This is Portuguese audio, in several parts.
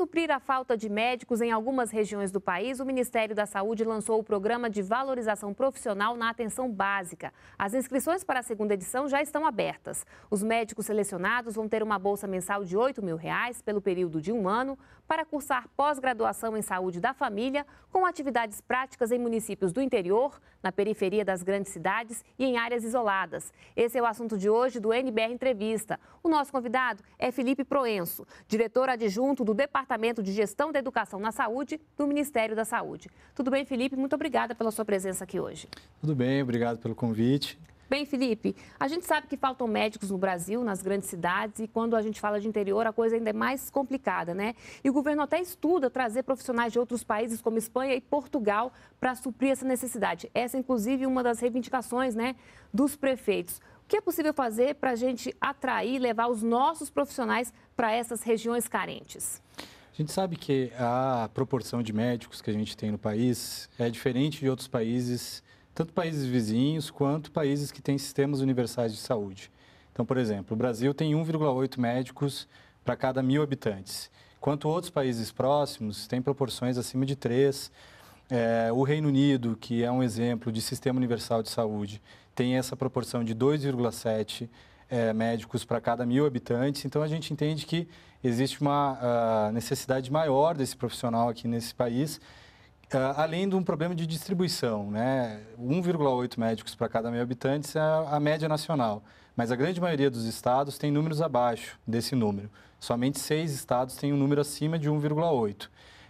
suprir a falta de médicos em algumas regiões do país, o Ministério da Saúde lançou o programa de valorização profissional na atenção básica. As inscrições para a segunda edição já estão abertas. Os médicos selecionados vão ter uma bolsa mensal de R$ 8 mil reais pelo período de um ano para cursar pós-graduação em saúde da família com atividades práticas em municípios do interior, na periferia das grandes cidades e em áreas isoladas. Esse é o assunto de hoje do NBR Entrevista. O nosso convidado é Felipe Proenço, diretor adjunto do Departamento Departamento de Gestão da Educação na Saúde do Ministério da Saúde. Tudo bem, Felipe? Muito obrigada pela sua presença aqui hoje. Tudo bem, obrigado pelo convite. Bem, Felipe, a gente sabe que faltam médicos no Brasil, nas grandes cidades, e quando a gente fala de interior, a coisa ainda é mais complicada, né? E o governo até estuda trazer profissionais de outros países, como Espanha e Portugal, para suprir essa necessidade. Essa, inclusive, é uma das reivindicações, né, dos prefeitos. O que é possível fazer para a gente atrair, levar os nossos profissionais para essas regiões carentes? A gente sabe que a proporção de médicos que a gente tem no país é diferente de outros países, tanto países vizinhos quanto países que têm sistemas universais de saúde. Então, por exemplo, o Brasil tem 1,8 médicos para cada mil habitantes, enquanto outros países próximos têm proporções acima de 3. É, eh, o Reino Unido, que é um exemplo de sistema universal de saúde, tem essa proporção de 2,7 é, médicos para cada mil habitantes. Então, a gente entende que existe uma uh, necessidade maior desse profissional aqui nesse país, uh, além de um problema de distribuição. Né? 1,8 médicos para cada mil habitantes é a média nacional, mas a grande maioria dos estados tem números abaixo desse número. Somente seis estados têm um número acima de 1,8.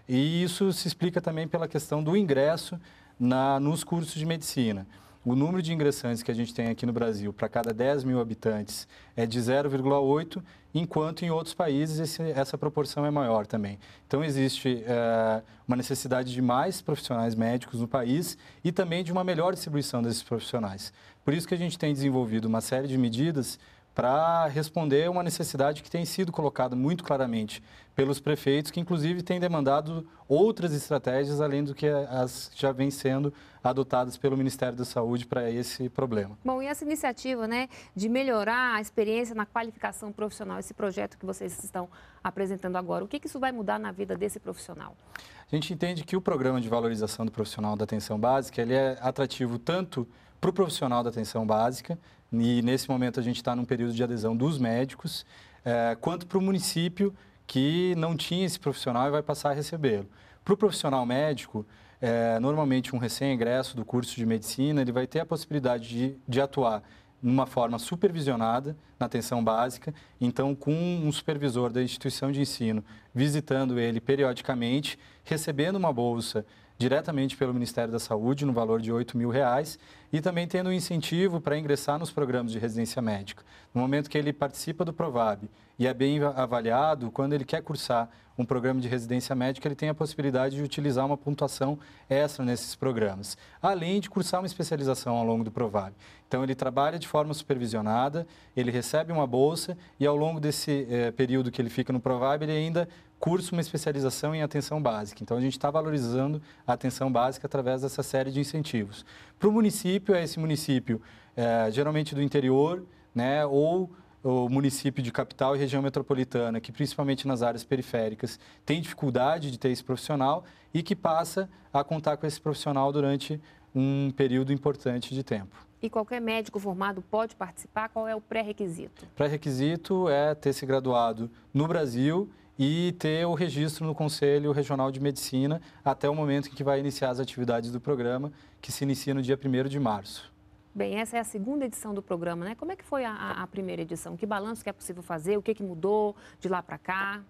E isso se explica também pela questão do ingresso na, nos cursos de medicina o número de ingressantes que a gente tem aqui no Brasil para cada 10 mil habitantes é de 0,8, enquanto em outros países esse, essa proporção é maior também. Então, existe é, uma necessidade de mais profissionais médicos no país e também de uma melhor distribuição desses profissionais. Por isso que a gente tem desenvolvido uma série de medidas para responder uma necessidade que tem sido colocada muito claramente pelos prefeitos, que inclusive têm demandado outras estratégias além do que as já vêm sendo adotadas pelo Ministério da Saúde para esse problema. Bom, e essa iniciativa, né, de melhorar a experiência na qualificação profissional, esse projeto que vocês estão apresentando agora, o que, que isso vai mudar na vida desse profissional? A gente entende que o programa de valorização do profissional da atenção básica ele é atrativo tanto para o profissional da atenção básica, e nesse momento a gente está num período de adesão dos médicos, é, quanto para o município que não tinha esse profissional e vai passar a recebê-lo. Para o profissional médico, é, normalmente um recém-ingresso do curso de medicina, ele vai ter a possibilidade de, de atuar numa forma supervisionada na atenção básica, então com um supervisor da instituição de ensino visitando ele periodicamente, recebendo uma bolsa diretamente pelo Ministério da Saúde, no valor de R$ 8 mil, reais, e também tendo um incentivo para ingressar nos programas de residência médica. No momento que ele participa do PROVAB e é bem avaliado, quando ele quer cursar um programa de residência médica, ele tem a possibilidade de utilizar uma pontuação extra nesses programas, além de cursar uma especialização ao longo do PROVAB. Então, ele trabalha de forma supervisionada, ele recebe uma bolsa e ao longo desse eh, período que ele fica no PROVAB, ele ainda curso, uma especialização em atenção básica. Então, a gente está valorizando a atenção básica através dessa série de incentivos. Para o município, é esse município é, geralmente do interior, né, ou o município de capital e região metropolitana, que principalmente nas áreas periféricas tem dificuldade de ter esse profissional e que passa a contar com esse profissional durante um período importante de tempo. E qualquer médico formado pode participar? Qual é o pré-requisito? Pré-requisito é ter se graduado no Brasil e ter o registro no Conselho Regional de Medicina até o momento em que vai iniciar as atividades do programa, que se inicia no dia 1 de março. Bem, essa é a segunda edição do programa, né? Como é que foi a, a primeira edição? Que balanço que é possível fazer? O que, que mudou de lá para cá?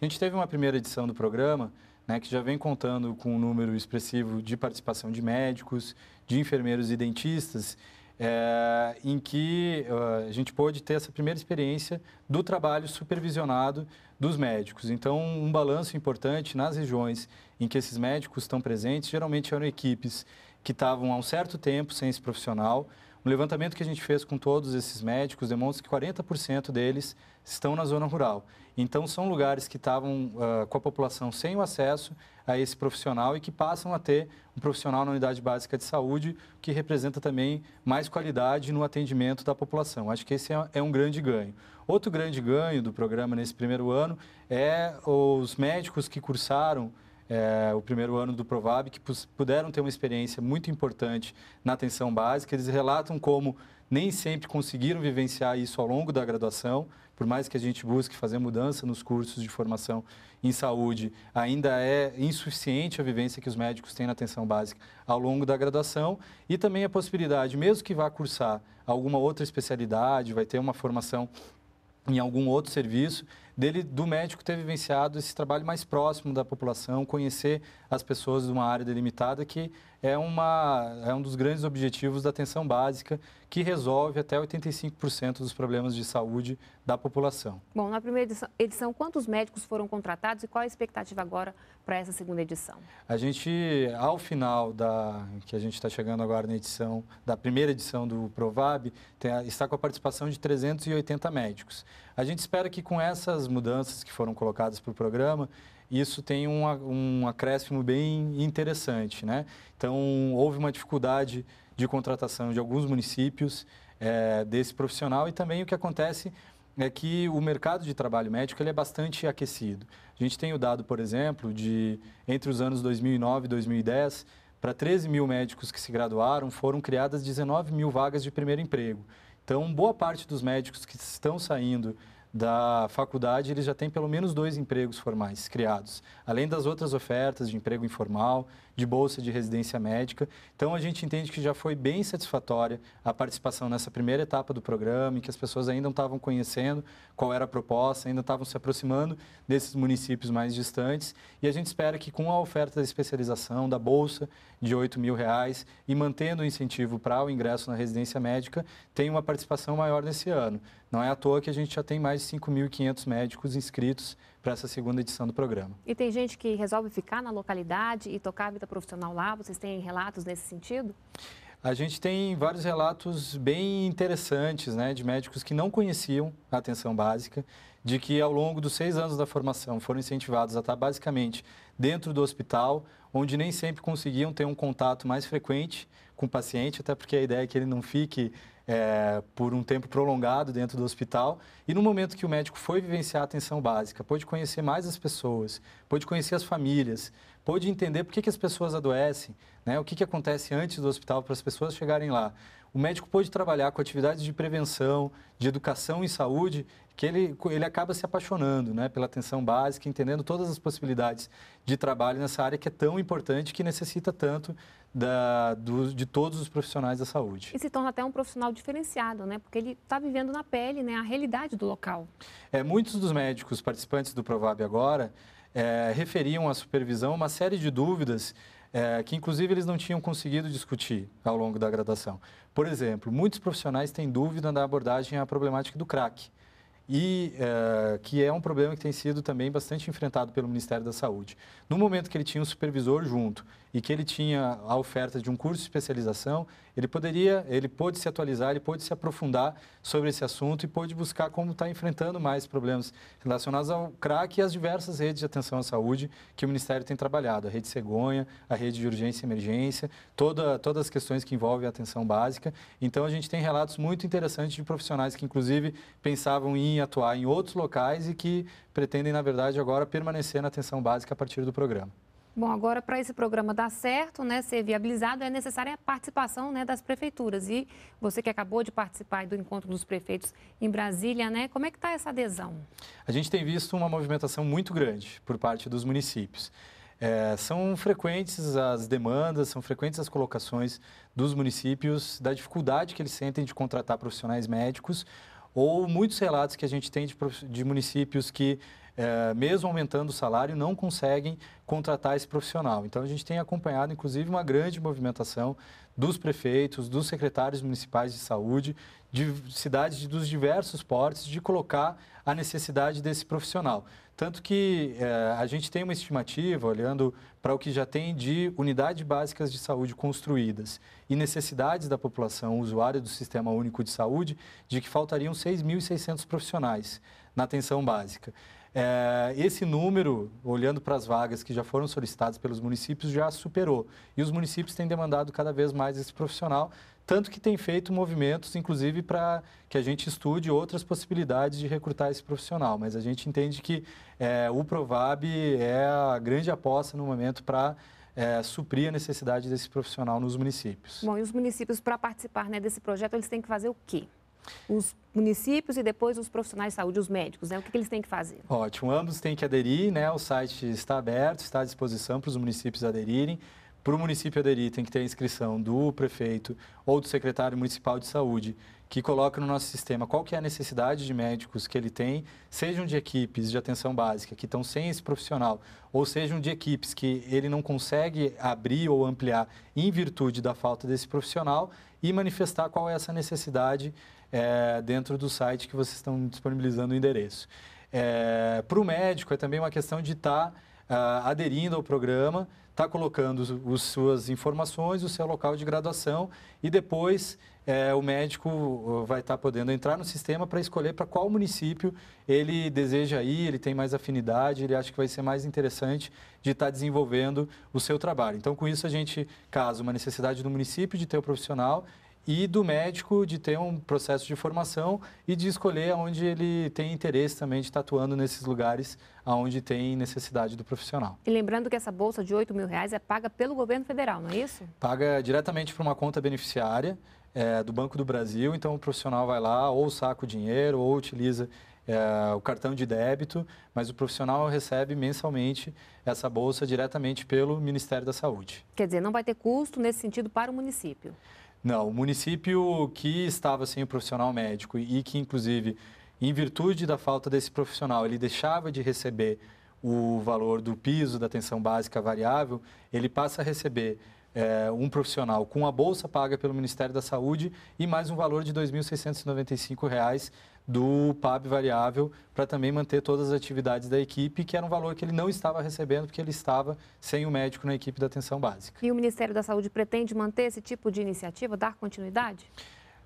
A gente teve uma primeira edição do programa né, que já vem contando com um número expressivo de participação de médicos, de enfermeiros e dentistas, é, em que uh, a gente pôde ter essa primeira experiência do trabalho supervisionado dos médicos. Então, um balanço importante nas regiões em que esses médicos estão presentes, geralmente eram equipes que estavam há um certo tempo sem esse profissional. Um levantamento que a gente fez com todos esses médicos demonstra que 40% deles estão na zona rural. Então, são lugares que estavam uh, com a população sem o acesso a esse profissional e que passam a ter um profissional na unidade básica de saúde, que representa também mais qualidade no atendimento da população. Acho que esse é, é um grande ganho. Outro grande ganho do programa nesse primeiro ano é os médicos que cursaram é, o primeiro ano do Provab, que puderam ter uma experiência muito importante na atenção básica. Eles relatam como nem sempre conseguiram vivenciar isso ao longo da graduação, por mais que a gente busque fazer mudança nos cursos de formação em saúde, ainda é insuficiente a vivência que os médicos têm na atenção básica ao longo da graduação e também a possibilidade, mesmo que vá cursar alguma outra especialidade, vai ter uma formação em algum outro serviço, dele, do médico, ter vivenciado esse trabalho mais próximo da população, conhecer as pessoas de uma área delimitada, que é, uma, é um dos grandes objetivos da atenção básica, que resolve até 85% dos problemas de saúde da população. Bom, na primeira edição, edição, quantos médicos foram contratados e qual a expectativa agora para essa segunda edição? A gente, ao final da que a gente está chegando agora na edição, da primeira edição do Provab, tem, está com a participação de 380 médicos. A gente espera que com essas mudanças que foram colocadas para o programa, isso tenha um, um acréscimo bem interessante. Né? Então, houve uma dificuldade de contratação de alguns municípios é, desse profissional e também o que acontece é que o mercado de trabalho médico ele é bastante aquecido. A gente tem o dado, por exemplo, de entre os anos 2009 e 2010, para 13 mil médicos que se graduaram, foram criadas 19 mil vagas de primeiro emprego. Então, boa parte dos médicos que estão saindo da faculdade, ele já tem pelo menos dois empregos formais criados, além das outras ofertas de emprego informal, de bolsa de residência médica. Então, a gente entende que já foi bem satisfatória a participação nessa primeira etapa do programa, em que as pessoas ainda não estavam conhecendo qual era a proposta, ainda estavam se aproximando desses municípios mais distantes. E a gente espera que, com a oferta da especialização, da bolsa de 8 mil reais e mantendo o incentivo para o ingresso na residência médica, tenha uma participação maior nesse ano. Não é à toa que a gente já tem mais 5.500 médicos inscritos para essa segunda edição do programa. E tem gente que resolve ficar na localidade e tocar a vida profissional lá? Vocês têm relatos nesse sentido? A gente tem vários relatos bem interessantes, né, de médicos que não conheciam a atenção básica, de que ao longo dos seis anos da formação foram incentivados a estar basicamente dentro do hospital, onde nem sempre conseguiam ter um contato mais frequente com o paciente, até porque a ideia é que ele não fique é, por um tempo prolongado dentro do hospital. E no momento que o médico foi vivenciar a atenção básica, pôde conhecer mais as pessoas, pôde conhecer as famílias, pôde entender por que, que as pessoas adoecem, né? o que, que acontece antes do hospital para as pessoas chegarem lá. O médico pôde trabalhar com atividades de prevenção, de educação em saúde que ele, ele acaba se apaixonando né, pela atenção básica, entendendo todas as possibilidades de trabalho nessa área que é tão importante, que necessita tanto da, do, de todos os profissionais da saúde. E se torna até um profissional diferenciado, né? Porque ele está vivendo na pele né, a realidade do local. É, muitos dos médicos participantes do Provab agora é, referiam à supervisão uma série de dúvidas é, que inclusive eles não tinham conseguido discutir ao longo da graduação. Por exemplo, muitos profissionais têm dúvida da abordagem à problemática do crack e uh, que é um problema que tem sido também bastante enfrentado pelo Ministério da Saúde. No momento que ele tinha um supervisor junto e que ele tinha a oferta de um curso de especialização, ele poderia, ele pôde se atualizar, ele pôde se aprofundar sobre esse assunto e pôde buscar como está enfrentando mais problemas relacionados ao CRAC e às diversas redes de atenção à saúde que o Ministério tem trabalhado, a rede Cegonha, a rede de urgência e emergência, toda, todas as questões que envolvem a atenção básica. Então, a gente tem relatos muito interessantes de profissionais que, inclusive, pensavam em atuar em outros locais e que pretendem, na verdade, agora permanecer na atenção básica a partir do programa. Bom, agora para esse programa dar certo, né, ser viabilizado, é necessária a participação né, das prefeituras. E você que acabou de participar do encontro dos prefeitos em Brasília, né, como é que está essa adesão? A gente tem visto uma movimentação muito grande por parte dos municípios. É, são frequentes as demandas, são frequentes as colocações dos municípios da dificuldade que eles sentem de contratar profissionais médicos ou muitos relatos que a gente tem de, de municípios que, é, mesmo aumentando o salário, não conseguem contratar esse profissional. Então, a gente tem acompanhado, inclusive, uma grande movimentação dos prefeitos, dos secretários municipais de saúde, de cidades dos diversos portes, de colocar a necessidade desse profissional. Tanto que é, a gente tem uma estimativa, olhando para o que já tem de unidades básicas de saúde construídas e necessidades da população usuária do Sistema Único de Saúde, de que faltariam 6.600 profissionais na atenção básica. É, esse número, olhando para as vagas que já foram solicitadas pelos municípios, já superou. E os municípios têm demandado cada vez mais esse profissional, tanto que tem feito movimentos, inclusive, para que a gente estude outras possibilidades de recrutar esse profissional. Mas a gente entende que é, o Provab é a grande aposta no momento para é, suprir a necessidade desse profissional nos municípios. Bom, e os municípios, para participar né, desse projeto, eles têm que fazer o quê? Os municípios e depois os profissionais de saúde, os médicos, né? O que, que eles têm que fazer? Ótimo, ambos têm que aderir, né? O site está aberto, está à disposição para os municípios aderirem para o município aderir, tem que ter a inscrição do prefeito ou do secretário municipal de saúde, que coloca no nosso sistema qual que é a necessidade de médicos que ele tem, sejam de equipes de atenção básica que estão sem esse profissional, ou sejam de equipes que ele não consegue abrir ou ampliar em virtude da falta desse profissional e manifestar qual é essa necessidade é, dentro do site que vocês estão disponibilizando o endereço. É, eh, para o médico, é também uma questão de estar tá, uh, aderindo ao programa, está colocando as suas informações, o seu local de graduação e depois é, o médico vai estar tá podendo entrar no sistema para escolher para qual município ele deseja ir, ele tem mais afinidade, ele acha que vai ser mais interessante de estar tá desenvolvendo o seu trabalho. Então, com isso, a gente casa uma necessidade do município de ter o um profissional e do médico de ter um processo de formação e de escolher onde ele tem interesse também de estar atuando nesses lugares onde tem necessidade do profissional. E lembrando que essa bolsa de 8 mil reais é paga pelo governo federal, não é isso? Paga diretamente para uma conta beneficiária é, do Banco do Brasil, então o profissional vai lá ou saca o dinheiro ou utiliza é, o cartão de débito, mas o profissional recebe mensalmente essa bolsa diretamente pelo Ministério da Saúde. Quer dizer, não vai ter custo nesse sentido para o município? Não, o município que estava sem o profissional médico e que, inclusive, em virtude da falta desse profissional, ele deixava de receber o valor do piso da atenção básica variável, ele passa a receber é, um profissional com a bolsa paga pelo Ministério da Saúde e mais um valor de R$ 2.695 do PAB variável para também manter todas as atividades da equipe, que era um valor que ele não estava recebendo porque ele estava sem o médico na equipe da atenção básica. E o Ministério da Saúde pretende manter esse tipo de iniciativa, dar continuidade?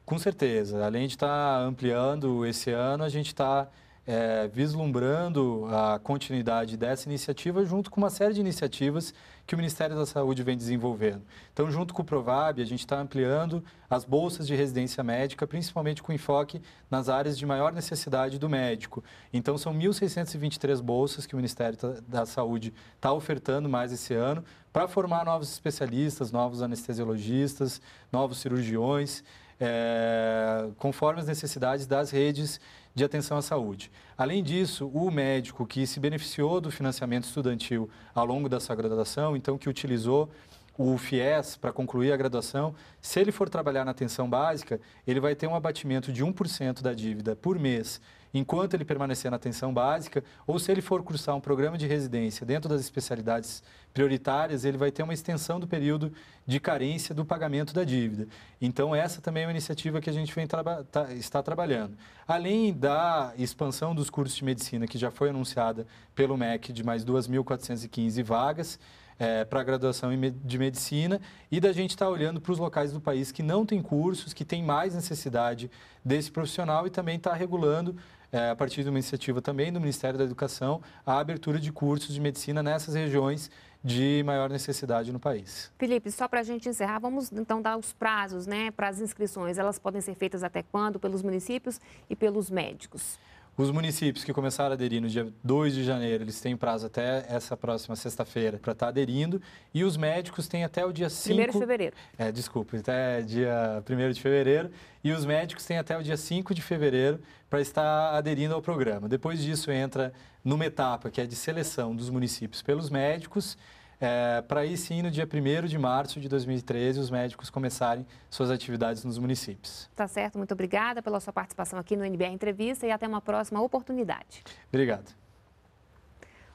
Com certeza. Além de estar tá ampliando esse ano, a gente está é, vislumbrando a continuidade dessa iniciativa junto com uma série de iniciativas que o Ministério da Saúde vem desenvolvendo. Então, junto com o Provab, a gente está ampliando as bolsas de residência médica, principalmente com enfoque nas áreas de maior necessidade do médico. Então, são 1.623 bolsas que o Ministério da Saúde está ofertando mais esse ano para formar novos especialistas, novos anestesiologistas, novos cirurgiões, é, conforme as necessidades das redes de atenção à saúde. Além disso, o médico que se beneficiou do financiamento estudantil ao longo dessa graduação, então que utilizou o FIES para concluir a graduação, se ele for trabalhar na atenção básica, ele vai ter um abatimento de 1% da dívida por mês enquanto ele permanecer na atenção básica, ou se ele for cursar um programa de residência dentro das especialidades prioritárias, ele vai ter uma extensão do período de carência do pagamento da dívida. Então, essa também é uma iniciativa que a gente traba tá, está trabalhando. Além da expansão dos cursos de medicina, que já foi anunciada pelo MEC de mais 2.415 vagas, é, para a graduação de medicina e da gente estar tá olhando para os locais do país que não tem cursos, que tem mais necessidade desse profissional e também está regulando é, a partir de uma iniciativa também do Ministério da Educação, a abertura de cursos de medicina nessas regiões de maior necessidade no país. Felipe, só para a gente encerrar, vamos então dar os prazos né, para as inscrições. Elas podem ser feitas até quando pelos municípios e pelos médicos? Os municípios que começaram a aderir no dia 2 de janeiro, eles têm prazo até essa próxima sexta-feira para estar tá aderindo. E os médicos têm até o dia 5... 1 de fevereiro. É, desculpa, até dia 1 de fevereiro. E os médicos têm até o dia 5 de fevereiro para estar aderindo ao programa. Depois disso, entra numa etapa que é de seleção dos municípios pelos médicos é, para aí sim, no dia 1 de março de 2013, os médicos começarem suas atividades nos municípios. Tá certo, muito obrigada pela sua participação aqui no NBR Entrevista e até uma próxima oportunidade. Obrigado.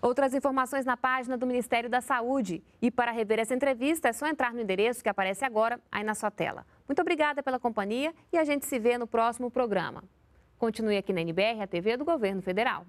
Outras informações na página do Ministério da Saúde. E para rever essa entrevista, é só entrar no endereço que aparece agora aí na sua tela. Muito obrigada pela companhia e a gente se vê no próximo programa. Continue aqui na NBR, a TV do Governo Federal.